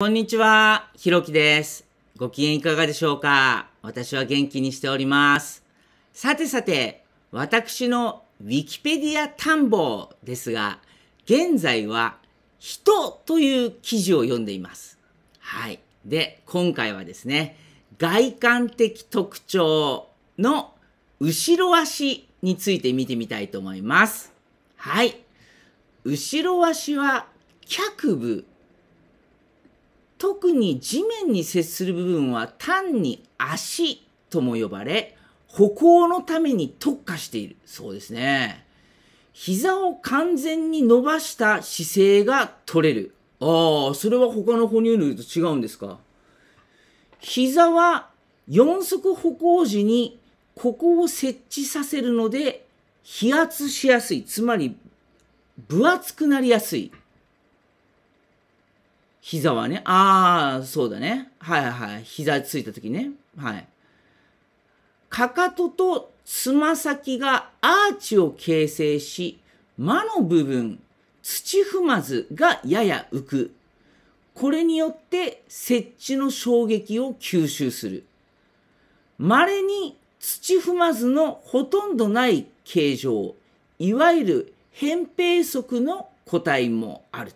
こんにちは、ひろきです。ご機嫌いかがでしょうか私は元気にしております。さてさて、私の Wikipedia 探訪ですが、現在は人という記事を読んでいます。はい。で、今回はですね、外観的特徴の後ろ足について見てみたいと思います。はい。後ろ足は脚部特に地面に接する部分は単に足とも呼ばれ、歩行のために特化している。そうですね。膝を完全に伸ばした姿勢が取れる。ああ、それは他の哺乳類と違うんですか。膝は四足歩行時にここを設置させるので、飛圧しやすい。つまり、分厚くなりやすい。膝はね、ああ、そうだね。はいはい。膝ついた時ね。はい。かかととつま先がアーチを形成し、間の部分、土踏まずがやや浮く。これによって接地の衝撃を吸収する。稀に土踏まずのほとんどない形状、いわゆる扁平足の個体もある。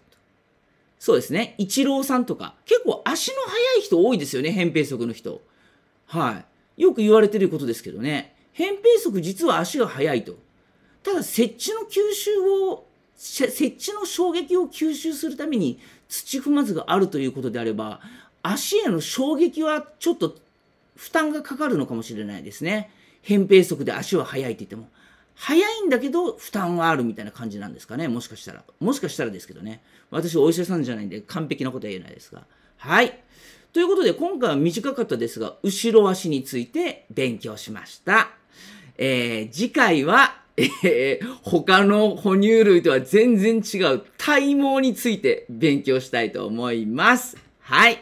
そうですね、イチローさんとか、結構足の速い人多いですよね、扁平足の人。はい。よく言われてることですけどね、扁平足実は足が速いと。ただ、設置の吸収を、設置の衝撃を吸収するために土踏まずがあるということであれば、足への衝撃はちょっと負担がかかるのかもしれないですね。扁平足で足は速いって言っても。早いんだけど負担はあるみたいな感じなんですかね。もしかしたら。もしかしたらですけどね。私お医者さんじゃないんで完璧なことは言えないですが。はい。ということで今回は短かったですが、後ろ足について勉強しました。えー、次回は、えー、他の哺乳類とは全然違う体毛について勉強したいと思います。はい。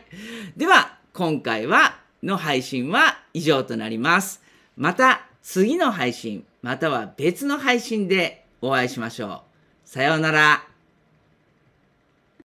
では、今回は、の配信は以上となります。また次の配信または別の配信でお会いしましょう。さようなら。